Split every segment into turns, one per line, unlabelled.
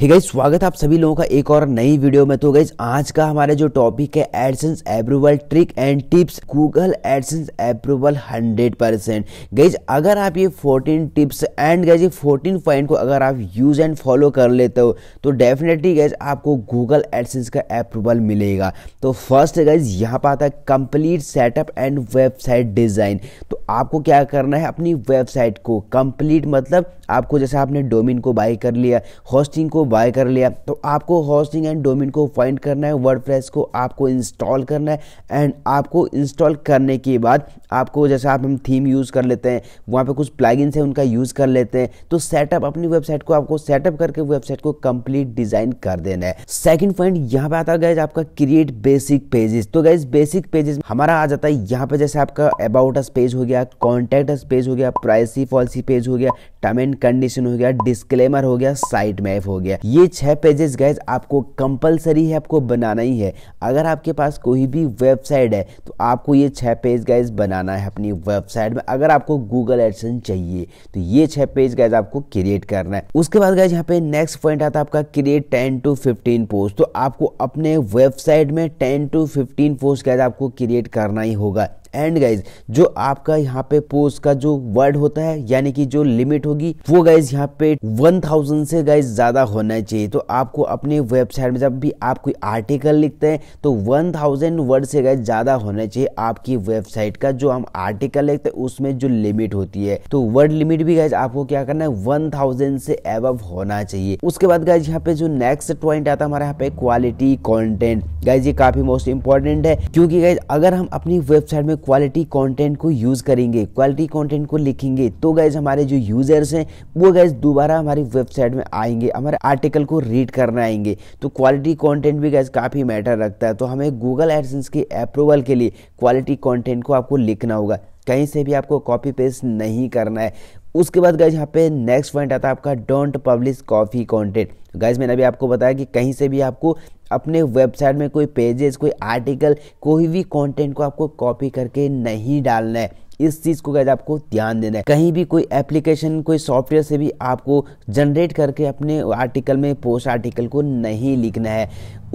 hey guys स्वागत है आप सभी लोगों का एक और नई वीडियो में तो गाइज आज का हमारा जो टॉपिक है AdSense approval trick and tips Google AdSense approval 100 percent guys अगर आप ये 14 टिप्स एंड गाइज ये 14 पॉइंट को अगर आप यूज एंड फॉलो कर लेते हो तो डेफिनेटली गाइज आपको गूगल एडसेंस का अप्रूवल मिलेगा तो फर्स्ट गाइज यहाँ पर आता है complete setup and website design तो आपको क्या करना है अपनी वेबसाइट को कंप्लीट मतलब आपको जैसे आपने डोमिन को बाई कर लिया होस्टिंग को बाय कर लिया तो आपको हॉस्टिंग एंड डोमिन को फाइंड करना है वर्ड को आपको इंस्टॉल करना है एंड आपको इंस्टॉल करने के बाद आपको जैसे आप हम थीम यूज़ कर लेते हैं वहाँ पे कुछ प्लगइन्स हैं उनका यूज़ कर लेते हैं तो सेटअप अपनी वेबसाइट को आपको सेटअप करके वेबसाइट को कंप्लीट डिज़ाइन कर देना है सेकंड पॉइंट यहाँ पे आता है गैज आपका क्रिएट बेसिक पेजेस तो गैज बेसिक पेजेस हमारा आ जाता है यहाँ पे जैसे आपका अबाउट अस पेज हो गया कॉन्टैक्ट अस पेज हो गया प्राइसी पॉलिसी पेज हो गया टर्म एंड कंडीशन हो गया डिस्क्लेमर हो गया साइट मैप हो गया ये छह पेजेस गैज आपको कंपलसरी है आपको बनाना ही है अगर आपके पास कोई भी वेबसाइट है तो आपको ये छह पेज गैज बनाना है अपनी वेबसाइट में अगर आपको गूगल एडसन चाहिए तो ये छह पेज गैज आपको क्रिएट करना है उसके बाद गैस यहाँ पे नेक्स्ट पॉइंट आता है आपका create ten to fifteen post तो आपको अपने वेबसाइट में ten to fifteen post guys आपको क्रिएट करना ही होगा एंड गाइज जो आपका यहाँ पे पोस्ट का जो वर्ड होता है यानी कि जो लिमिट होगी वो गाइज यहाँ पे 1000 से गाइज ज्यादा होना चाहिए तो आपको अपने वेबसाइट में जब भी आप कोई आर्टिकल लिखते हैं तो 1000 वर्ड से गाइज ज्यादा होना चाहिए आपकी वेबसाइट का जो हम आर्टिकल लिखते हैं उसमें जो लिमिट होती है तो वर्ड लिमिट भी गाइज आपको क्या करना है वन से एबव होना चाहिए उसके बाद गाइज यहाँ पे जो नेक्स्ट पॉइंट आता है हमारे यहाँ पे क्वालिटी कॉन्टेंट गाइज ये काफी मोस्ट इंपॉर्टेंट है क्योंकि गाइज अगर हम अपनी वेबसाइट में क्वालिटी कंटेंट को यूज़ करेंगे क्वालिटी कंटेंट को लिखेंगे तो गैज़ हमारे जो यूज़र्स हैं वो गैज़ दोबारा हमारी वेबसाइट में आएंगे हमारे आर्टिकल को रीड करने आएंगे तो क्वालिटी कंटेंट भी गैज़ काफ़ी मैटर रखता है तो हमें गूगल एडसेंस के अप्रूवल के लिए क्वालिटी कॉन्टेंट को आपको लिखना होगा कहीं से भी आपको कॉपी पेस्ट नहीं करना है उसके बाद गाइज यहाँ पे नेक्स्ट पॉइंट आता है आपका don't publish copy content guys मैंने अभी आपको बताया कि कहीं से भी आपको अपने वेबसाइट में कोई पेजेस कोई आर्टिकल कोई भी कंटेंट को आपको कॉपी करके नहीं डालना है इस चीज को गैज आपको ध्यान देना है कहीं भी कोई एप्लीकेशन कोई सॉफ्टवेयर से भी आपको जनरेट करके अपने आर्टिकल में पोस्ट आर्टिकल को नहीं लिखना है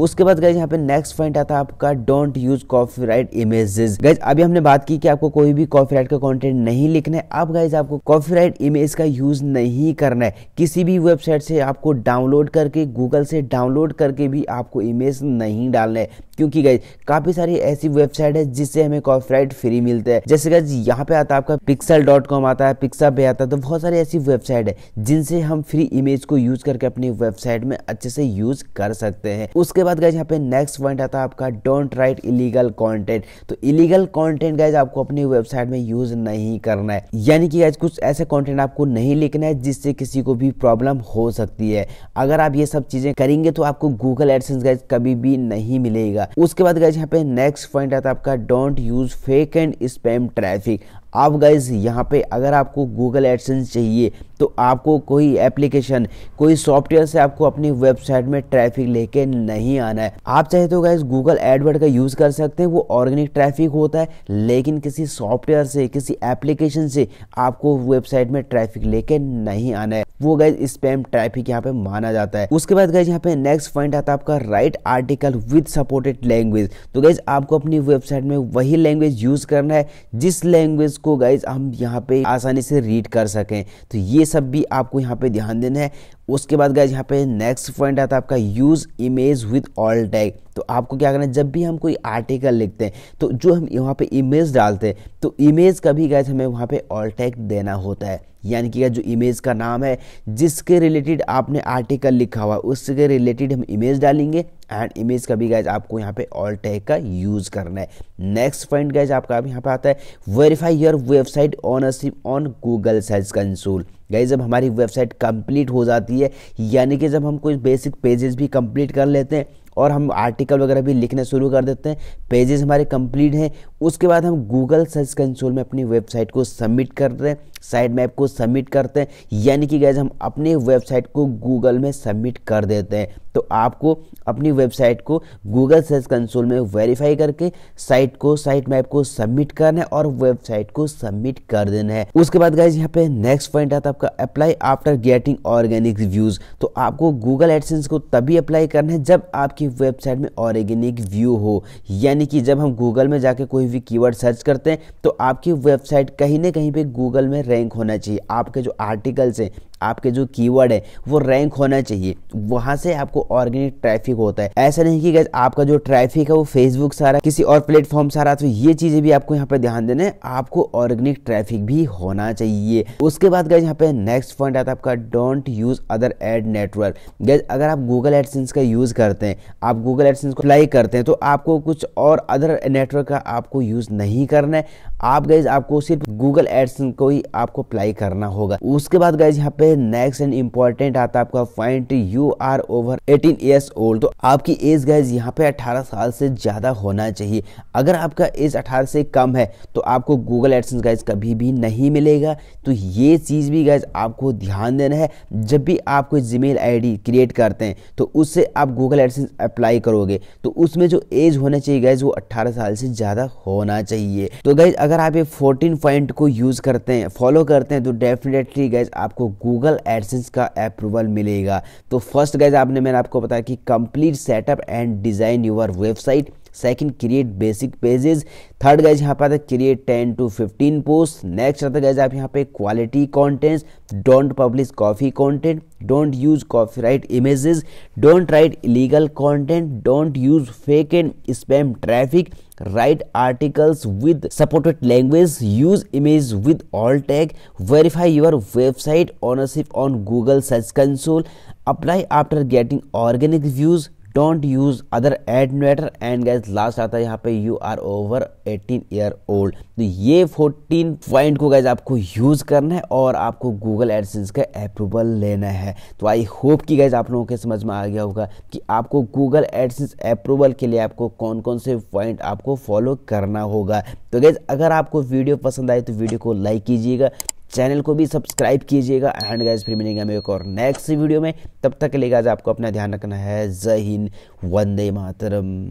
उसके बाद गए यहाँ पे नेक्स्ट पॉइंट आता है आपका don't use copyright images guys अभी हमने बात की कि आपको कोई भी कॉफी राइट का कंटेंट नहीं लिखना है अब गाइज आपको कॉफी राइट इमेज का यूज नहीं करना है किसी भी वेबसाइट से आपको डाउनलोड करके गूगल से डाउनलोड करके भी आपको इमेज नहीं डालना है क्योंकि गई काफी सारी ऐसी वेबसाइट है जिससे हमें कॉपीराइट फ्री मिलते हैं जैसे गाइज यहाँ पे आता है आपका पिक्सल डॉट कॉम आता है पिक्सा पे आता है तो बहुत सारी ऐसी वेबसाइट है जिनसे हम फ्री इमेज को यूज करके अपनी वेबसाइट में अच्छे से यूज कर सकते हैं उसके बाद गाइज यहाँ पे नेक्स्ट पॉइंट आता है आपका डोंट राइट इलीगल कॉन्टेंट तो इलीगल कॉन्टेंट गाइज आपको अपनी वेबसाइट में यूज नहीं करना है यानी कि गाइज कुछ ऐसे कॉन्टेंट आपको नहीं लिखना है जिससे किसी को भी प्रॉब्लम हो सकती है अगर आप ये सब चीजें करेंगे तो आपको गूगल एडसेंस गाइज कभी भी नहीं मिलेगा उसके बाद गाइज यहाँ पे नेक्स्ट पॉइंट आता है आपका don't use fake and spam traffic आप गाइज यहाँ पे अगर आपको गूगल एडसेंस चाहिए तो आपको कोई एप्लीकेशन कोई सॉफ्टवेयर से आपको अपनी वेबसाइट में ट्रैफिक लेके नहीं आना है आप चाहे तो गाइज गूगल एडवर्ड का यूज़ कर सकते हैं वो ऑर्गेनिक ट्रैफिक होता है लेकिन किसी सॉफ्टवेयर से किसी एप्लीकेशन से आपको वेबसाइट में ट्रैफिक लेके नहीं आना है वो गाइज स्पैम ट्रैफिक यहाँ पे माना जाता है उसके बाद गाइज यहाँ पे नेक्स्ट पॉइंट आता है आपका write article with supported language तो गाइज आपको अपनी वेबसाइट में वही लैंग्वेज यूज करना है जिस लैंग्वेज उसको गाइज हम यहाँ पे आसानी से रीड कर सकें तो ये सब भी आपको यहाँ पे ध्यान देना है उसके बाद गाइज यहाँ पे नेक्स्ट पॉइंट आता है आपका use image with alt tag तो आपको क्या करना है जब भी हम कोई आर्टिकल लिखते हैं तो जो हम यहाँ पे इमेज डालते हैं तो इमेज का भी गाइज हमें वहाँ पे ऑल टैग देना होता है यानी कि जो इमेज का नाम है जिसके रिलेटेड आपने आर्टिकल लिखा हुआ उसके रिलेटेड हम इमेज डालेंगे एंड इमेज का भी गैज आपको यहाँ पे ऑल टैग का यूज़ करना है नेक्स्ट पॉइंट गैज आपका यहाँ पे आता है verify your website ownership on Google search console guys जब हमारी वेबसाइट कंप्लीट हो जाती है यानी कि जब हम कुछ बेसिक पेजेस भी कंप्लीट कर लेते हैं और हम आर्टिकल वगैरह भी लिखना शुरू कर देते हैं पेजेस हमारे कंप्लीट हैं उसके बाद हम गूगल सर्च कंसोल में अपनी वेबसाइट को सबमिट करते हैं साइड मैप को सबमिट करते हैं यानी कि गैज हम अपने वेबसाइट को गूगल में सबमिट कर देते हैं तो आपको अपनी वेबसाइट को गूगल सर्च कंसोल में वेरीफाई करके साइट को साइट मैप को सबमिट करना है और वेबसाइट को सबमिट कर देना है उसके बाद गैज यहाँ पे नेक्स्ट पॉइंट आता है आपका apply after getting organic views तो आपको गूगल एडसेंस को तभी अप्लाई करना है जब आपकी वेबसाइट में ऑर्गेनिक व्यू हो यानी कि जब हम गूगल में जाके कोई भी कीवर्ड सर्च करते हैं तो आपकी वेबसाइट कहीं ना कहीं पे गूगल में रैंक होना चाहिए आपके जो आर्टिकल्स हैं आपके जो कीवर्ड है वो रैंक होना चाहिए वहां से आपको ऑर्गेनिक ट्रैफिक होता है ऐसा नहीं कि गैस आपका जो ट्रैफिक है वो फेसबुक सारा किसी और प्लेटफॉर्म सारा तो ये चीज़ें भी आपको यहाँ पे ध्यान देना है आपको ऑर्गेनिक ट्रैफिक भी होना चाहिए उसके बाद गैस यहाँ पे नेक्स्ट पॉइंट आता है आपका don't use other ad network guys अगर आप गूगल एडसेंस का यूज़ करते हैं आप गूगल एडसेंस को अप्लाई करते हैं तो आपको कुछ और अदर नेटवर्क का आपको यूज़ नहीं करना है आप गैस आपको सिर्फ गूगल एडसेंस को ही आपको अप्लाई करना होगा उसके बाद गैस यहाँ पे नेक्स्ट एंड इम्पोर्टेंट आता है आपका point you are over 18 years old तो आपकी एज गाइज यहाँ पे 18 साल से ज़्यादा होना चाहिए अगर आपका एज 18 से कम है तो आपको गूगल एडसेंस गाइज कभी भी नहीं मिलेगा तो ये चीज़ भी गाइज आपको ध्यान देना है जब भी आप कोई जी मेल क्रिएट करते हैं तो उससे आप गूगल एडसेंस अप्लाई करोगे तो उसमें जो एज होना चाहिए गाइज वो अट्ठारह साल से ज़्यादा होना चाहिए तो गाइज अगर आप ये फोर्टीन पॉइंट को यूज़ करते हैं फॉलो करते हैं तो डेफिनेटली गाइज आपको गूगल गूगल एडसेंस का अप्रूवल मिलेगा तो फर्स्ट गाइज आपने मैंने आपको बताया कि complete setup and design your website second create basic pages third guys यहाँ पे आता है create ten to fifteen post next आता है गाइज आप यहाँ पे quality contents don't publish copy content don't use copyright images don't write illegal content don't use fake and spam traffic write articles with supported language use image with alt tag verify your website ownership on google search console apply after getting organic views don't use other ad network and guys last आता है यहाँ पे you are over 18 year old तो ये 14 point को gas आपको use करना है और आपको गूगल एडसेंस का अप्रूवल लेना है तो आई होप कि गैस आप लोगों के समझ में आ गया होगा कि आपको गूगल एडसेंस अप्रूवल के लिए आपको कौन कौन से पॉइंट आपको फॉलो करना होगा तो गैस अगर आपको वीडियो पसंद आए तो वीडियो को लाइक कीजिएगा चैनल को भी सब्सक्राइब कीजिएगा एंड गाइज फिर मिलेंगे मेरे एक और नेक्स्ट वीडियो में तब तक के लिए आपको अपना ध्यान रखना है जय हिंद वंदे मातरम